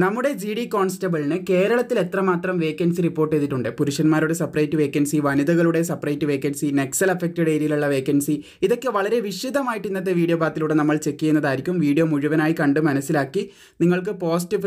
നമ്മുടെ G D കോൺസ്റ്റബിളിന് കേരളത്തിൽ എത്രമാത്രം വേക്കൻസി റിപ്പോർട്ട് ചെയ്തിട്ടുണ്ട് പുരുഷന്മാരുടെ സെപ്പറേറ്റ് വേക്കൻസി വനിതകളുടെ സെപ്പറേറ്റ് വേക്കൻസി നെക്സൽ അഫക്റ്റഡ് ഏരിയയിലുള്ള വേക്കൻസി ഇതൊക്കെ വളരെ വിശദമായിട്ട് ഇന്നത്തെ വീഡിയോ പാത്തിലൂടെ നമ്മൾ ചെക്ക് ചെയ്യുന്നതായിരിക്കും വീഡിയോ മുഴുവനായി കണ്ട് മനസ്സിലാക്കി നിങ്ങൾക്ക് പോസ്റ്റ്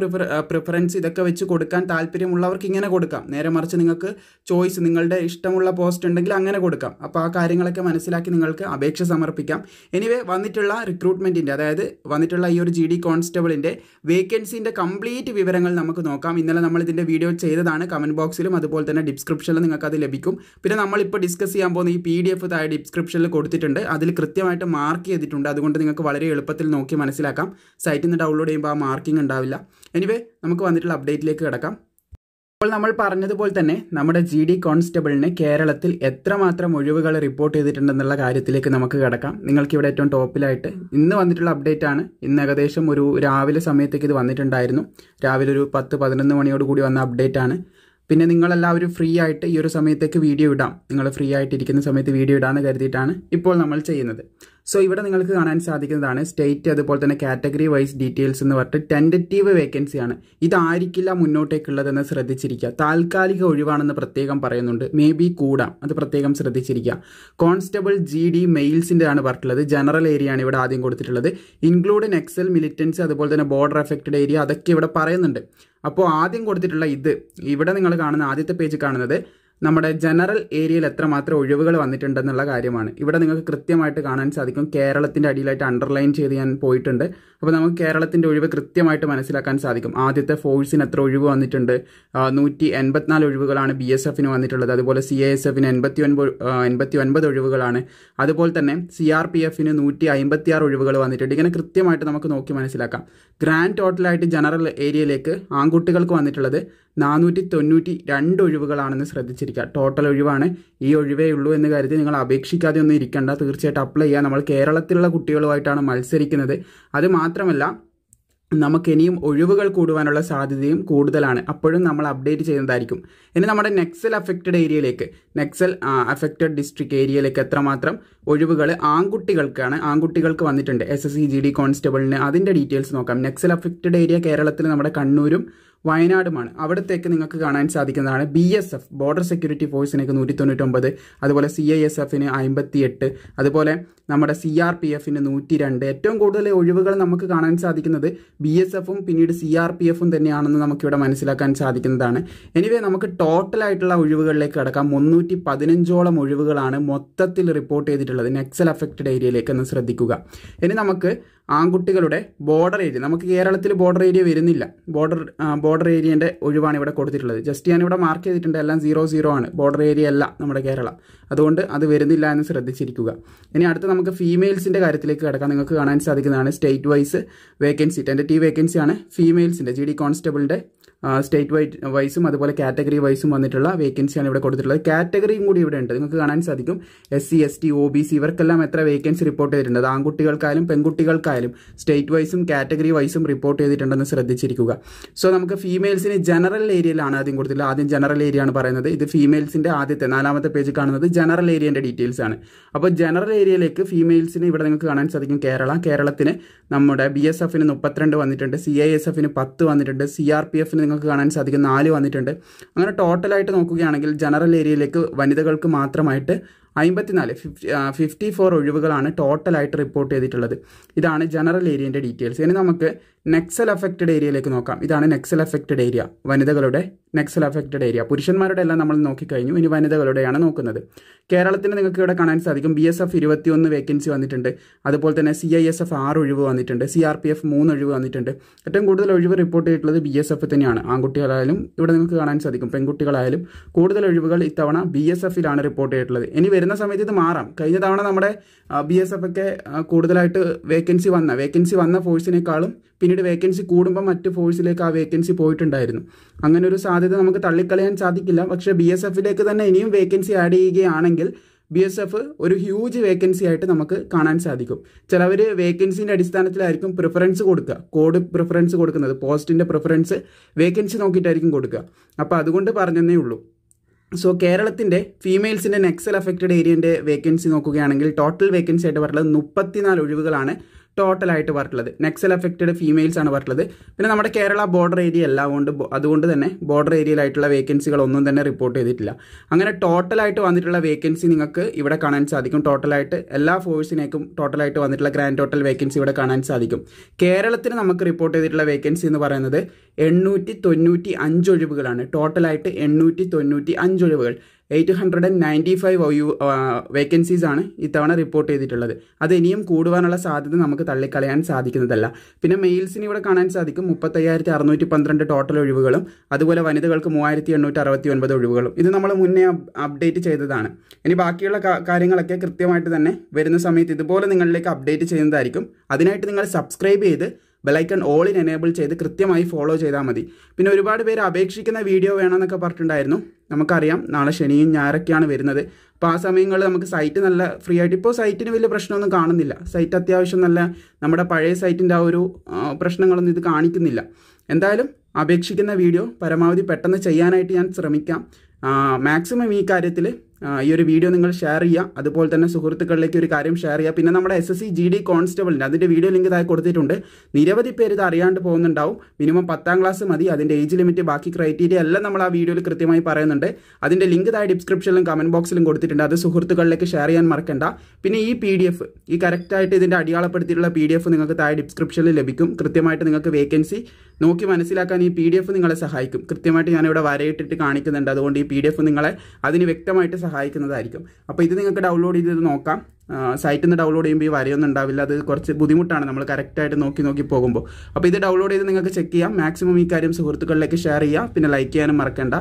പ്രിഫറൻസ് ഇതൊക്കെ വെച്ച് കൊടുക്കാൻ താല്പര്യമുള്ളവർക്ക് ഇങ്ങനെ കൊടുക്കാം നേരെ മറിച്ച് നിങ്ങൾക്ക് ചോയ്സ് നിങ്ങളുടെ ഇഷ്ടമുള്ള പോസ്റ്റ് ഉണ്ടെങ്കിൽ അങ്ങനെ കൊടുക്കാം അപ്പോൾ ആ കാര്യങ്ങളൊക്കെ മനസ്സിലാക്കി നിങ്ങൾക്ക് അപേക്ഷ സമർപ്പിക്കാം എനിവേ വന്നിട്ടുള്ള റിക്രൂട്ട്മെൻറ്റിൻ്റെ അതായത് വന്നിട്ടുള്ള ഈ ഒരു ജി ഡി കോൺസ്റ്റബിളിൻ്റെ വേക്കൻസിൻ്റെ കംപ്ലീറ്റ് കംപ്ലീറ്റ് വിവരങ്ങൾ നമുക്ക് നോക്കാം ഇന്നലെ നമ്മൾ ഇതിൻ്റെ വീഡിയോ ചെയ്തതാണ് കമൻറ്റ് ബോക്സിലും അതുപോലെ തന്നെ ഡിസ്ക്രിപ്ഷനിൽ നിങ്ങൾക്ക് അത് ലഭിക്കും പിന്നെ നമ്മളിപ്പോൾ ഡിസ്കസ് ചെയ്യാൻ പോകുന്ന ഈ പി ഡി എഫ് താഴെ ഡിസ്ക്രിപ്ഷനിൽ കൊടുത്തിട്ടുണ്ട് അതിൽ കൃത്യമായിട്ട് മാർക്ക് ചെയ്തിട്ടുണ്ട് അതുകൊണ്ട് നിങ്ങൾക്ക് വളരെ എളുപ്പത്തിൽ നോക്കി മനസ്സിലാക്കാം സൈറ്റിൽ നിന്ന് ഡൗൺലോഡ് ചെയ്യുമ്പോൾ ആ മാർക്കിംഗ് ഉണ്ടാവില്ല എനിവേ നമുക്ക് വന്നിട്ടുള്ള അപ്ഡേറ്റിലേക്ക് കിടക്കാം അപ്പോൾ നമ്മൾ പറഞ്ഞതുപോലെ തന്നെ നമ്മുടെ ജി ഡി കോൺസ്റ്റബിളിന് കേരളത്തിൽ എത്രമാത്രം ഒഴിവുകൾ റിപ്പോർട്ട് ചെയ്തിട്ടുണ്ടെന്നുള്ള കാര്യത്തിലേക്ക് നമുക്ക് കിടക്കാം നിങ്ങൾക്ക് ഇവിടെ ഏറ്റവും ടോപ്പിലായിട്ട് ഇന്ന് വന്നിട്ടുള്ള അപ്ഡേറ്റ് ആണ് ഇന്ന് ഏകദേശം ഒരു രാവിലെ സമയത്തേക്ക് ഇത് വന്നിട്ടുണ്ടായിരുന്നു രാവിലെ ഒരു പത്ത് പതിനൊന്ന് മണിയോട് കൂടി വന്ന അപ്ഡേറ്റ് ആണ് പിന്നെ നിങ്ങളെല്ലാവരും ഫ്രീ ആയിട്ട് ഈ ഒരു സമയത്തേക്ക് വീഡിയോ ഇടാം നിങ്ങൾ ഫ്രീ ആയിട്ടിരിക്കുന്ന സമയത്ത് വീഡിയോ ഇടാമെന്ന് കരുതിയിട്ടാണ് ഇപ്പോൾ നമ്മൾ ചെയ്യുന്നത് സോ ഇവിടെ നിങ്ങൾക്ക് കാണാൻ സാധിക്കുന്നതാണ് സ്റ്റേറ്റ് അതുപോലെ തന്നെ കാറ്റഗറി വൈസ് ഡീറ്റെയിൽസ് എന്ന് പറഞ്ഞിട്ട് ടെൻഡറ്റീവ് വേക്കൻസിയാണ് ഇതായിരിക്കില്ല മുന്നോട്ടേക്കുള്ളതെന്ന് ശ്രദ്ധിച്ചിരിക്കുക താൽക്കാലിക ഒഴിവാണെന്ന് പ്രത്യേകം പറയുന്നുണ്ട് മേ ബി കൂടാം അത് പ്രത്യേകം ശ്രദ്ധിച്ചിരിക്കുക കോൺസ്റ്റബിൾ ജി ഡി മെയിൽസിൻ്റെ ആണ് പറഞ്ഞിട്ടുള്ളത് ജനറൽ ഏരിയ ആണ് ഇവിടെ ആദ്യം കൊടുത്തിട്ടുള്ളത് ഇൻക്ലൂഡ് എക്സൽ മിലിറ്റൻസ് അതുപോലെ തന്നെ ബോർഡർ എഫക്റ്റഡ് ഏരിയ അതൊക്കെ ഇവിടെ പറയുന്നുണ്ട് അപ്പോൾ ആദ്യം കൊടുത്തിട്ടുള്ള ഇത് ഇവിടെ നിങ്ങൾ കാണുന്ന ആദ്യത്തെ പേജ് കാണുന്നത് നമ്മുടെ ജനറൽ ഏരിയയിൽ എത്രമാത്രം ഒഴിവുകൾ വന്നിട്ടുണ്ടെന്നുള്ള കാര്യമാണ് ഇവിടെ നിങ്ങൾക്ക് കൃത്യമായിട്ട് കാണാൻ സാധിക്കും കേരളത്തിൻ്റെ അടിയിലായിട്ട് അണ്ടർലൈൻ ചെയ്ത് ഞാൻ പോയിട്ടുണ്ട് അപ്പോൾ നമുക്ക് കേരളത്തിൻ്റെ ഒഴിവ് കൃത്യമായിട്ട് മനസ്സിലാക്കാൻ സാധിക്കും ആദ്യത്തെ ഫോഴ്സിന് എത്ര ഒഴിവ് വന്നിട്ടുണ്ട് നൂറ്റി എൺപത്തിനാല് ഒഴിവുകളാണ് ബി എസ് എഫിന് വന്നിട്ടുള്ളത് അതുപോലെ സി എ എസ് എഫിന് എൺപത്തി ഒൻപത് എൺപത്തി ഒൻപത് ഒഴിവുകളാണ് അതുപോലെ തന്നെ സി ആർ പി എഫിന് നൂറ്റി അമ്പത്തി ആറ് ഒഴിവുകൾ വന്നിട്ടുണ്ട് ഇങ്ങനെ കൃത്യമായിട്ട് നമുക്ക് നോക്കി മനസ്സിലാക്കാം ഗ്രാൻഡ് ടോട്ടലായിട്ട് ജനറൽ ഏരിയയിലേക്ക് ആൺകുട്ടികൾക്ക് വന്നിട്ടുള്ളത് നാനൂറ്റി തൊണ്ണൂറ്റി രണ്ട് ഒഴിവുകളാണെന്ന് ശ്രദ്ധിച്ചിരിക്കുക ടോട്ടൽ ഒഴിവാണ് ഈ ഒഴിവേ ഉള്ളൂ എന്ന് കരുതി നിങ്ങൾ അപേക്ഷിക്കാതെ ഒന്നും ഇരിക്കേണ്ട തീർച്ചയായിട്ടും അപ്ലൈ ചെയ്യുക നമ്മൾ കേരളത്തിലുള്ള കുട്ടികളുമായിട്ടാണ് മത്സരിക്കുന്നത് അത് മാത്രമല്ല നമുക്ക് ഇനിയും ഒഴിവുകൾ കൂടുവാനുള്ള സാധ്യതയും കൂടുതലാണ് അപ്പോഴും നമ്മൾ അപ്ഡേറ്റ് ചെയ്യുന്നതായിരിക്കും ഇനി നമ്മുടെ നെക്സൽ അഫക്റ്റഡ് ഏരിയയിലേക്ക് നെക്സൽ അഫക്റ്റഡ് ഡിസ്ട്രിക്ട് ഏരിയയിലേക്ക് എത്രമാത്രം ഒഴിവുകൾ ആൺകുട്ടികൾക്കാണ് ആൺകുട്ടികൾക്ക് വന്നിട്ടുണ്ട് S S C G D കോൺസ്റ്റബിളിന് അതിൻ്റെ ഡീറ്റെയിൽസ് നോക്കാം നെക്സൽ അഫക്റ്റഡ് ഏരിയ കേരളത്തിൽ നമ്മുടെ കണ്ണൂരും വയനാടുമാണ് അവിടത്തേക്ക് നിങ്ങൾക്ക് കാണാൻ സാധിക്കുന്നതാണ് B S F border security ഫോഴ്സിനേക്ക് നൂറ്റി തൊണ്ണൂറ്റൊമ്പത് അതുപോലെ സി ഐ എസ് എഫിന് അമ്പത്തി എട്ട് അതുപോലെ നമ്മുടെ സി ആർ പി എഫിന് നൂറ്റി രണ്ട് ഏറ്റവും കൂടുതൽ ഒഴിവുകൾ നമുക്ക് കാണാൻ സാധിക്കുന്നത് ബി എസ് എഫും പിന്നീട് സി ആർ പി എഫും തന്നെയാണെന്ന് നമുക്കിവിടെ മനസ്സിലാക്കാൻ സാധിക്കുന്നതാണ് എനിവേ നമുക്ക് ടോട്ടൽ ആയിട്ടുള്ള ഒഴിവുകളിലേക്ക് കടക്കാം മുന്നൂറ്റി പതിനഞ്ചോളം ഒഴിവുകളാണ് മൊത്തത്തിൽ റിപ്പോർട്ട് ചെയ്തിട്ടുള്ളത് നെക്സൽ അഫക്റ്റഡ് ഏരിയയിലേക്ക് എന്ന് ശ്രദ്ധിക്കുക ഇനി നമുക്ക് ആൺകുട്ടികളുടെ ബോർഡർ ഏരിയ നമുക്ക് കേരളത്തിൽ ബോർഡർ ഏരിയ വരുന്നില്ല ബോർഡർ ബോർഡർ ഏരിയൻ്റെ ഒഴിവാണ് ഇവിടെ കൊടുത്തിട്ടുള്ളത് ജസ്റ്റ് ഞാൻ ഇവിടെ മാർക്ക് ചെയ്തിട്ടുണ്ട് എല്ലാം സീറോ സീറോ ആണ് ബോർഡർ ഏരിയ അല്ല നമ്മുടെ കേരളം അതുകൊണ്ട് അത് വരുന്നില്ല എന്ന് ശ്രദ്ധിച്ചിരിക്കുക ഇനി അടുത്ത് നമുക്ക് ഫീമെയിൽസിൻ്റെ കാര്യത്തിലേക്ക് കിടക്കാം നിങ്ങൾക്ക് കാണാൻ സാധിക്കുന്നതാണ് state wise vacancy tentative vacancy ആണ് ഫീമെയിൽസിൻ്റെ ജി ഡി കോൺസ്റ്റബിളിൻ്റെ സ്റ്റേറ്റ് വൈഡ് വൈസും അതുപോലെ കാറ്റഗറി വൈസും വന്നിട്ടുള്ള വേക്കൻസിയാണ് ഇവിടെ കൊടുത്തിട്ടുള്ളത് കാറ്റഗറിയും കൂടി ഇവിടെ ഉണ്ട് നിങ്ങൾക്ക് കാണാൻ സാധിക്കും S C S T O B C ഇവർക്കെല്ലാം എത്ര വേക്കൻസി റിപ്പോർട്ട് ചെയ്തിട്ടുണ്ട് ആൺകുട്ടികൾക്കായാലും പെൺകുട്ടികൾക്കായാലും ആയാലും സ്റ്റേറ്റ് വൈസും കാറ്റഗറി വൈസും റിപ്പോർട്ട് ചെയ്തിട്ടുണ്ടെന്ന് ശ്രദ്ധിച്ചിരിക്കുക സോ നമുക്ക് ഫീമെയിൽസിന് ജനറൽ ഏരിയയിലാണ് ആദ്യം കൊടുത്തില്ല ആദ്യം ജനറൽ ഏരിയ ആണ് പറയുന്നത് ഇത് ഫീമെയിൽസിൻ്റെ ആദ്യത്തെ നാലാമത്തെ പേജ് കാണുന്നത് ജനറൽ ഏരിയൻ്റെ ഡീറ്റെയിൽസ് ആണ് അപ്പോൾ ജനറൽ ഏരിയയിലേക്ക് ഫീമെയിൽസിന് ഇവിടെ നിങ്ങൾക്ക് കാണാൻ സാധിക്കും കേരള കേരളത്തിന് നമ്മുടെ ബി എസ് എഫിന് മുപ്പത്തിരണ്ട് വന്നിട്ടുണ്ട് സി ഐ എസ് എഫിന് പത്ത് വന്നിട്ടുണ്ട് സി ആർ പി എഫിന് നിങ്ങൾക്ക് കാണാൻ സാധിക്കും നാല് വന്നിട്ടുണ്ട് അങ്ങനെ ടോട്ടലായിട്ട് നോക്കുകയാണെങ്കിൽ ജനറൽ ഏരിയയിലേക്ക് വനിതകൾക്ക് മാത്രമായിട്ട് അമ്പത്തിനാല് ഫിഫ്റ്റി ഫിഫ്റ്റി ഫോർ ഒഴിവുകളാണ് ടോട്ടലായിട്ട് റിപ്പോർട്ട് ചെയ്തിട്ടുള്ളത് ഇതാണ് ജനറൽ ഏരിയൻ്റെ ഡീറ്റെയിൽസ് ഇനി നമുക്ക് നെക്സൽ അഫക്റ്റഡ് ഏരിയയിലേക്ക് നോക്കാം ഇതാണ് നെക്സൽ അഫക്റ്റഡ് ഏരിയ വനിതകളുടെ നെക്സൽ അഫക്റ്റഡ് ഏരിയ പുരുഷന്മാരുടെ എല്ലാം നമ്മൾ നോക്കിക്കഴിഞ്ഞു ഇനി വനിതകളുടെയാണ് നോക്കുന്നത് കേരളത്തിന് നിങ്ങൾക്ക് ഇവിടെ കാണാൻ സാധിക്കും ബി എസ് എഫ് ഇരുപത്തിയൊന്ന് വേക്കൻസി വന്നിട്ടുണ്ട് അതുപോലെ തന്നെ സി ഐ എസ് എഫ് ആറ് ഒഴിവ് വന്നിട്ടുണ്ട് സി ആർ പി എഫ് മൂന്ന് ഒഴിവ് വന്നിട്ടുണ്ട് ഏറ്റവും കൂടുതൽ ഒഴിവ് റിപ്പോർട്ട് ചെയ്തിട്ടുള്ളത് ബി എസ് എഫ് തന്നെയാണ് ആൺകുട്ടികളായാലും ഇവിടെ നിങ്ങൾക്ക് കാണാൻ സാധിക്കും പെൺകുട്ടികളായാലും കൂടുതൽ ഒഴിവുകൾ ഇത്തവണ ബി എസ് എഫിലാണ് റിപ്പോർട്ട് ചെയ്തിട്ടുള്ളത് ഇനി വരുന്ന സമയത്ത് ഇത് മാറാം കഴിഞ്ഞ തവണ നമ്മുടെ ബി എസ് എഫ് ഒക്കെ കൂടുതലായിട്ട് വേക്കൻസി വന്ന വേക്കൻസി വന്ന ഫോഴ്സിനേക്കാളും പിന്നീട് പിന്നീട് വേക്കൻസി കൂടുമ്പോൾ മറ്റ് ഫോഴ്സിലേക്ക് ആ വേക്കൻസി പോയിട്ടുണ്ടായിരുന്നു അങ്ങനെ ഒരു സാധ്യത നമുക്ക് തള്ളിക്കളയാൻ സാധിക്കില്ല പക്ഷേ ബി എസ് എഫിലേക്ക് തന്നെ ഇനിയും വേക്കൻസി ആഡ് ചെയ്യുകയാണെങ്കിൽ ബി എസ് എഫ് ഒരു ഹ്യൂജ് വേക്കൻസി ആയിട്ട് നമുക്ക് കാണാൻ സാധിക്കും ചിലവർ വേക്കൻസിൻ്റെ അടിസ്ഥാനത്തിലായിരിക്കും പ്രിഫറൻസ് കൊടുക്കുക കോഡ് പ്രിഫറൻസ് കൊടുക്കുന്നത് പോസ്റ്റിൻ്റെ പ്രിഫറൻസ് വേക്കൻസി നോക്കിയിട്ടായിരിക്കും കൊടുക്കുക അപ്പോൾ അതുകൊണ്ട് പറഞ്ഞതേ ഉള്ളൂ സോ കേരളത്തിൻ്റെ ഫീമെയിൽസിൻ്റെ നെക്സൽ അഫക്റ്റഡ് ഏരിയൻ്റെ വേക്കൻസി നോക്കുകയാണെങ്കിൽ ടോട്ടൽ വേക്കൻസി ആയിട്ട് പറഞ്ഞത് മുപ്പത്തിനാല് ഒഴിവുകളാണ് ടോട്ടലായിട്ട് പറഞ്ഞിട്ടുള്ളത് നെക്സൽ അഫക്റ്റഡ് ഫീമെയിൽസ് ആണ് പറഞ്ഞിട്ടുള്ളത് പിന്നെ നമ്മുടെ കേരള ബോർഡർ ഏരിയ എല്ലാം കൊണ്ട് അതുകൊണ്ട് തന്നെ ബോർഡർ ഏരിയയിലായിട്ടുള്ള ഒന്നും തന്നെ റിപ്പോർട്ട് ചെയ്തിട്ടില്ല അങ്ങനെ ടോട്ടലായിട്ട് വന്നിട്ടുള്ള വേക്കൻസി നിങ്ങൾക്ക് ഇവിടെ കാണാൻ സാധിക്കും ടോട്ടലായിട്ട് എല്ലാ ഫോഴ്സിനേക്കും ടോട്ടലായിട്ട് വന്നിട്ടുള്ള ഗ്രാൻഡ് ടോട്ടൽ വേക്കൻസി ഇവിടെ കാണാൻ സാധിക്കും കേരളത്തിന് നമുക്ക് റിപ്പോർട്ട് ചെയ്തിട്ടുള്ള വേക്കൻസി എന്ന് പറയുന്നത് എണ്ണൂറ്റി തൊണ്ണൂറ്റി അഞ്ച് ഒഴിവുകളാണ് ടോട്ടലായിട്ട് എണ്ണൂറ്റി തൊണ്ണൂറ്റി അഞ്ച് ഒഴിവുകൾ eight hundred and ninety five vacancies ആണ് ഇത്തവണ റിപ്പോർട്ട് ചെയ്തിട്ടുള്ളത് അത് ഇനിയും കൂടുവാനുള്ള സാധ്യത നമുക്ക് തള്ളിക്കളയാൻ സാധിക്കുന്നതല്ല പിന്നെ മെയിൽസിന് ഇവിടെ കാണാൻ സാധിക്കും മുപ്പത്തയ്യായിരത്തി അറുന്നൂറ്റി പന്ത്രണ്ട് ടോട്ടൽ ഒഴിവുകളും അതുപോലെ വനിതകൾക്ക് മൂവായിരത്തി എണ്ണൂറ്റി അറുപത്തി ഒൻപത് ഒഴിവുകളും ഇത് നമ്മൾ മുന്നേ അപ്ഡേറ്റ് ചെയ്തതാണ് ഇനി ബാക്കിയുള്ള കാര്യങ്ങളൊക്കെ കൃത്യമായിട്ട് തന്നെ വരുന്ന സമയത്ത് ഇതുപോലെ നിങ്ങളിലേക്ക് അപ്ഡേറ്റ് ചെയ്യുന്നതായിരിക്കും അതിനായിട്ട് നിങ്ങൾ സബ്സ്ക്രൈബ് ചെയ്ത് ബെലൈക്കൺ ഓളിൻ എനേബിൾ ചെയ്ത് കൃത്യമായി ഫോളോ ചെയ്താൽ മതി പിന്നെ ഒരുപാട് പേര് അപേക്ഷിക്കുന്ന വീഡിയോ വേണമെന്നൊക്കെ പറഞ്ഞിട്ടുണ്ടായിരുന്നു നമുക്കറിയാം നാളെ ശനിയും ഞായറൊക്കെയാണ് വരുന്നത് അപ്പോൾ ആ സമയങ്ങളിൽ നമുക്ക് സൈറ്റ് നല്ല ഫ്രീ ആയിട്ട് ഇപ്പോൾ സൈറ്റിന് വലിയ പ്രശ്നമൊന്നും കാണുന്നില്ല സൈറ്റ് അത്യാവശ്യം നല്ല നമ്മുടെ പഴയ സൈറ്റിൻ്റെ ആ ഒരു പ്രശ്നങ്ങളൊന്നും ഇത് കാണിക്കുന്നില്ല എന്തായാലും അപേക്ഷിക്കുന്ന വീഡിയോ പരമാവധി പെട്ടെന്ന് ചെയ്യാനായിട്ട് ഞാൻ ശ്രമിക്കാം മാക്സിമം ഈ കാര്യത്തിൽ ഈ ഒരു വീഡിയോ നിങ്ങൾ ഷെയർ ചെയ്യുക അതുപോലെ തന്നെ സുഹൃത്തുക്കളിലേക്ക് ഒരു കാര്യം ഷെയർ ചെയ്യുക പിന്നെ നമ്മുടെ S S C G D കോൺസ്റ്റബിളിൻ്റെ അതിൻ്റെ വീഡിയോ ലിങ്ക് ഇതായി കൊടുത്തിട്ടുണ്ട് നിരവധി പേര് ഇത് അറിയാണ്ട് പോകുന്നുണ്ടാവും മിനിമം പത്താം ക്ലാസ് മതി അതിൻ്റെ ഏജ് ലിമിറ്റ് ബാക്കി ക്രൈറ്റീരിയ എല്ലാം നമ്മൾ ആ വീഡിയോയിൽ കൃത്യമായി പറയുന്നുണ്ട് അതിൻ്റെ ലിങ്ക് ഇതായി ഡിസ്ക്രിപ്ഷനിലും കമൻറ്റ് ബോക്സിലും കൊടുത്തിട്ടുണ്ട് അത് സുഹൃത്തുക്കളിലേക്ക് ഷെയർ ചെയ്യാൻ മറക്കണ്ട പിന്നെ ഈ പി ഡി എഫ് ഈ കറക്റ്റായിട്ട് ഇതിൻ്റെ അടിയാളപ്പെടുത്തിയിട്ടുള്ള പി ഡി എഫ് നിങ്ങൾക്ക് താഴെ ഡിസ്ക്രിപ്ഷനിൽ ലഭിക്കും കൃത്യമായിട്ട് നിങ്ങൾക്ക് വേക്കൻസി നോക്കി മനസ്സിലാക്കാൻ ഈ പി ഡി എഫ് നിങ്ങളെ സഹായിക്കും കൃത്യമായിട്ട് ഞാനിവിടെ വരയിട്ടിട്ട് കാണിക്കുന്നുണ്ട് അതുകൊണ്ട് ഈ പി ഡി എഫ് നിങ്ങളെ അതിന് വ്യക്തമായിട്ട് സഹായിക്കുന്നതായിരിക്കും അപ്പോൾ ഇത് നിങ്ങൾക്ക് ഡൗൺലോഡ് ചെയ്ത് നോക്കാം സൈറ്റിൽ നിന്ന് ഡൗൺലോഡ് ചെയ്യുമ്പോൾ ഈ വരയൊന്നും ഉണ്ടാവില്ല അത് കുറച്ച് ബുദ്ധിമുട്ടാണ് നമ്മൾ കറക്റ്റായിട്ട് നോക്കി നോക്കി പോകുമ്പോൾ അപ്പോൾ ഇത് ഡൗൺലോഡ് ചെയ്ത് നിങ്ങൾക്ക് ചെക്ക് ചെയ്യാം മാക്സിമം ഈ കാര്യം സുഹൃത്തുക്കളിലേക്ക് ഷെയർ ചെയ്യുക പിന്നെ ലൈക്ക് ചെയ്യാനും മറക്കണ്ട